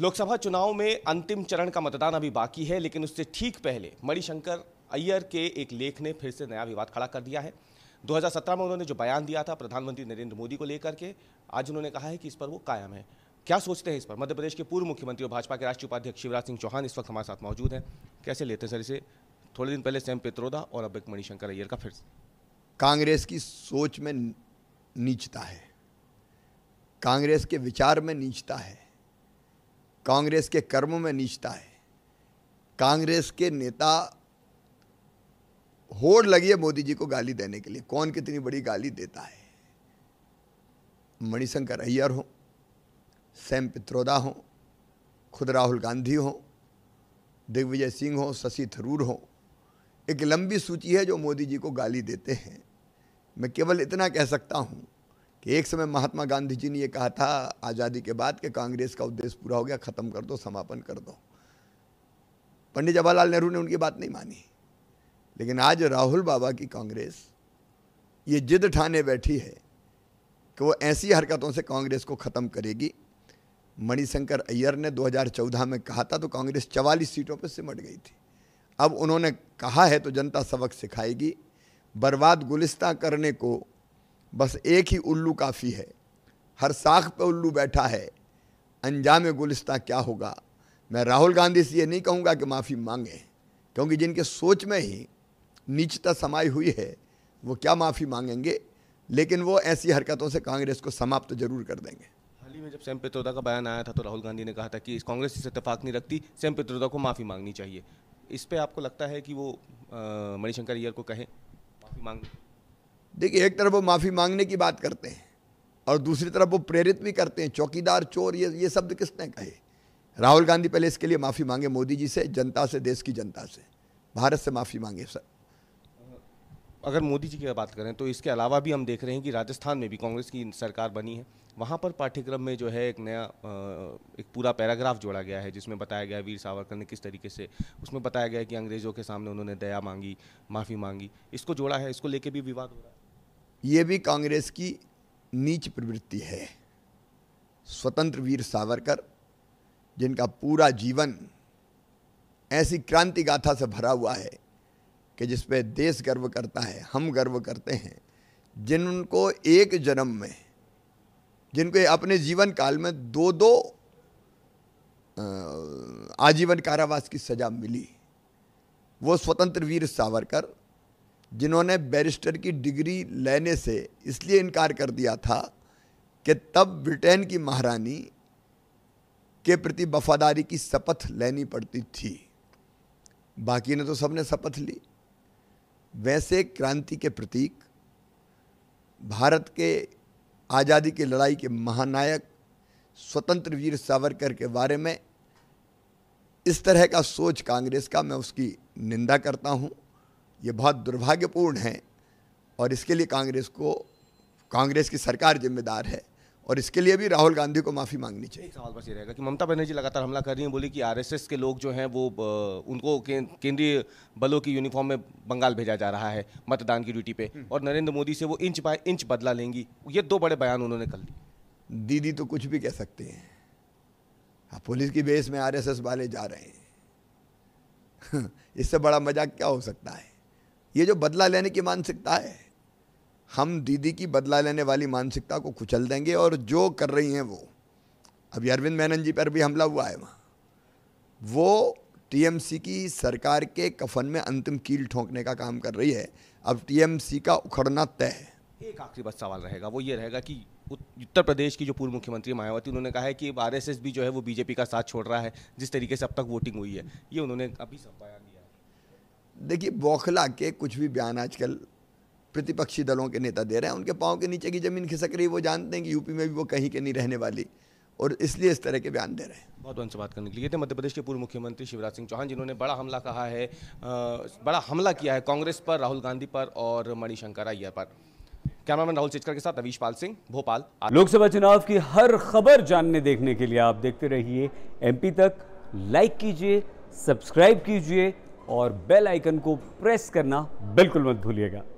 लोकसभा चुनाव में अंतिम चरण का मतदान अभी बाकी है लेकिन उससे ठीक पहले मणिशंकर अय्यर के एक लेख ने फिर से नया विवाद खड़ा कर दिया है 2017 में उन्होंने जो बयान दिया था प्रधानमंत्री नरेंद्र मोदी को लेकर के आज उन्होंने कहा है कि इस पर वो कायम है क्या सोचते हैं इस पर मध्य प्रदेश के पूर्व मुख्यमंत्री और भाजपा के राष्ट्रीय उपाध्यक्ष शिवराज सिंह चौहान इस वक्त हमारे साथ मौजूद हैं कैसे लेते हैं सर इसे थोड़े दिन पहले सैम पित्रोदा और अब एक मणिशंकर अय्यर का फिर कांग्रेस की सोच में नीचता है कांग्रेस के विचार में नीचता है कांग्रेस के कर्म में नीचता है कांग्रेस के नेता होड़ लगी है मोदी जी को गाली देने के लिए कौन कितनी बड़ी गाली देता है मणिशंकर अय्यर हों सैम पित्रोदा हों खुद राहुल गांधी हों दिग्विजय सिंह हों शशि थरूर हों एक लंबी सूची है जो मोदी जी को गाली देते हैं मैं केवल इतना कह सकता हूँ कि एक समय महात्मा गांधी जी ने यह कहा था आज़ादी के बाद कि कांग्रेस का उद्देश्य पूरा हो गया ख़त्म कर दो समापन कर दो पंडित जवाहरलाल नेहरू ने उनकी बात नहीं मानी लेकिन आज राहुल बाबा की कांग्रेस ये जिद ठाने बैठी है कि वो ऐसी हरकतों से कांग्रेस को ख़त्म करेगी मणिशंकर अय्यर ने 2014 में कहा था तो कांग्रेस 44 सीटों पर सिमट गई थी अब उन्होंने कहा है तो जनता सबक सिखाएगी बर्बाद गुलिस्ता करने को बस एक ही उल्लू काफ़ी है हर साख पे उल्लू बैठा है अनजाम गुलिस्ता क्या होगा मैं राहुल गांधी से ये नहीं कहूँगा कि माफ़ी मांगे क्योंकि जिनके सोच में ही नीचता समाई हुई है वो क्या माफ़ी मांगेंगे लेकिन वो ऐसी हरकतों से कांग्रेस को समाप्त तो जरूर कर देंगे हाल ही में जब सैम पित्रोदा का बयान आया था तो राहुल गांधी ने कहा था कि कांग्रेस से इतफाक नहीं रखती सैम पित्रोदा को माफ़ी मांगनी चाहिए इस पर आपको लगता है कि वो मणिशंकर अय्यर को कहें माफ़ी मांग देखिए एक तरफ वो माफ़ी मांगने की बात करते हैं और दूसरी तरफ वो प्रेरित भी करते हैं चौकीदार चोर ये ये शब्द किसने कहे राहुल गांधी पहले इसके लिए माफ़ी मांगे मोदी जी से जनता से देश की जनता से भारत से माफ़ी मांगे सर अगर मोदी जी की बात करें तो इसके अलावा भी हम देख रहे हैं कि राजस्थान में भी कांग्रेस की सरकार बनी है वहाँ पर पाठ्यक्रम में जो है एक नया एक पूरा पैराग्राफ जोड़ा गया है जिसमें बताया गया वीर सावरकर ने किस तरीके से उसमें बताया गया कि अंग्रेज़ों के सामने उन्होंने दया मांगी माफ़ी मांगी इसको जोड़ा है इसको लेके भी विवाद हो रहा है ये भी कांग्रेस की नीच प्रवृत्ति है स्वतंत्र वीर सावरकर जिनका पूरा जीवन ऐसी क्रांति गाथा से भरा हुआ है कि जिसपे देश गर्व करता है हम गर्व करते हैं जिनको एक जन्म में जिनको अपने जीवन काल में दो दो आजीवन कारावास की सजा मिली वो स्वतंत्र वीर सावरकर जिन्होंने बैरिस्टर की डिग्री लेने से इसलिए इनकार कर दिया था कि तब ब्रिटेन की महारानी के प्रति वफादारी की शपथ लेनी पड़ती थी बाकी ने तो सबने शपथ ली वैसे क्रांति के प्रतीक भारत के आज़ादी की लड़ाई के महानायक स्वतंत्र वीर सावरकर के बारे में इस तरह का सोच कांग्रेस का मैं उसकी निंदा करता हूँ ये बहुत दुर्भाग्यपूर्ण है और इसके लिए कांग्रेस को कांग्रेस की सरकार जिम्मेदार है और इसके लिए भी राहुल गांधी को माफ़ी मांगनी चाहिए सवाल बस ये रहेगा कि ममता बनर्जी लगातार हमला कर रही हैं बोली कि आरएसएस के लोग जो हैं वो उनको केंद्रीय बलों की यूनिफॉर्म में बंगाल भेजा जा रहा है मतदान की ड्यूटी पे हम्म। और नरेंद्र मोदी से वो इंच बाय इंच बदला लेंगी ये दो बड़े बयान उन्होंने कर लिए दीदी तो कुछ भी कह सकते हैं पुलिस की बेस में आर वाले जा रहे हैं इससे बड़ा मजाक क्या हो सकता है ये जो बदला लेने की मानसिकता है हम दीदी की बदला लेने वाली मानसिकता को कुचल देंगे और जो कर रही हैं वो अभी अरविंद मेनन जी पर भी हमला हुआ है वहाँ वो टीएमसी की सरकार के कफन में अंतिम कील ठोंकने का काम कर रही है अब टीएमसी का उखड़ना तय है एक आखिरी बस सवाल रहेगा वो ये रहेगा कि उत्तर प्रदेश की जो पूर्व मुख्यमंत्री मायावती उन्होंने कहा है कि आरएसएस भी जो है वो बीजेपी का साथ छोड़ रहा है जिस तरीके से अब तक वोटिंग हुई है ये उन्होंने अभी सब बयान दिया देखिए बौखला के कुछ भी बयान आजकल प्रतिपक्षी दलों के नेता दे रहे हैं उनके पाँव के नीचे की ज़मीन खिसक रही है वो जानते हैं कि यूपी में भी वो कहीं के नहीं रहने वाली और इसलिए इस तरह के बयान दे रहे हैं बहुत उनसे बात करने के लिए थे मध्य प्रदेश के पूर्व मुख्यमंत्री शिवराज सिंह चौहान जिन्होंने बड़ा हमला कहा है आ, बड़ा हमला किया है कांग्रेस पर राहुल गांधी पर और मणिशंकर अय्यर पर कैमरामैन राहुल चिचकर के साथ रवीश पाल सिंह भोपाल लोकसभा चुनाव की हर खबर जानने देखने के लिए आप देखते रहिए एमपी तक लाइक कीजिए सब्सक्राइब कीजिए और बेल आइकन को प्रेस करना बिल्कुल मत भूलिएगा